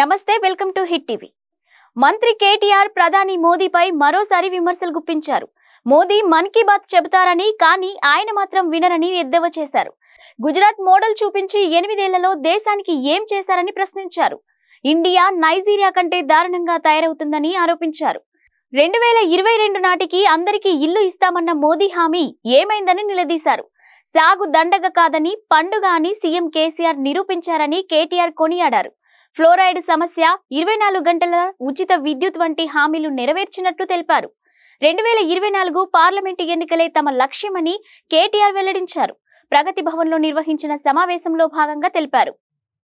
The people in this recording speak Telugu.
నమస్తే వెల్కమ్ టు హిట్ టీవీ మంత్రి కేటీఆర్ ప్రధాని మోదీపై మరోసారి విమర్శలు గుప్పించారు మోదీ మన్ కీ బాత్ చెబుతారని కానీ ఆయన మాత్రం వినరని ఎద్దవ చేశారు గుజరాత్ మోడల్ చూపించి ఎనిమిదేళ్లలో దేశానికి ఏం చేశారని ప్రశ్నించారు ఇండియా నైజీరియా కంటే దారుణంగా తయారవుతుందని ఆరోపించారు రెండు వేల ఇరవై రెండు నాటికి అందరికీ ఇల్లు ఇస్తామన్న మోదీ హామీ ఏమైందని నిలదీశారు సాగు దండగ కాదని పండుగ అని సీఎం కేసీఆర్ నిరూపించారని కేటీఆర్ కొనియాడారు ఫ్లోరైడ్ సమస్య ఇరవై నాలుగు గంటల ఉచిత విద్యుత్ వంటి హామీలు నెరవేర్చినట్లు తెలిపారు రెండు వేల ఇరవై నాలుగు పార్లమెంటు ఎన్నికలే తమ లక్ష్యమని కేటీఆర్ వెల్లడించారు ప్రగతి భవన్లో నిర్వహించిన సమావేశంలో భాగంగా తెలిపారు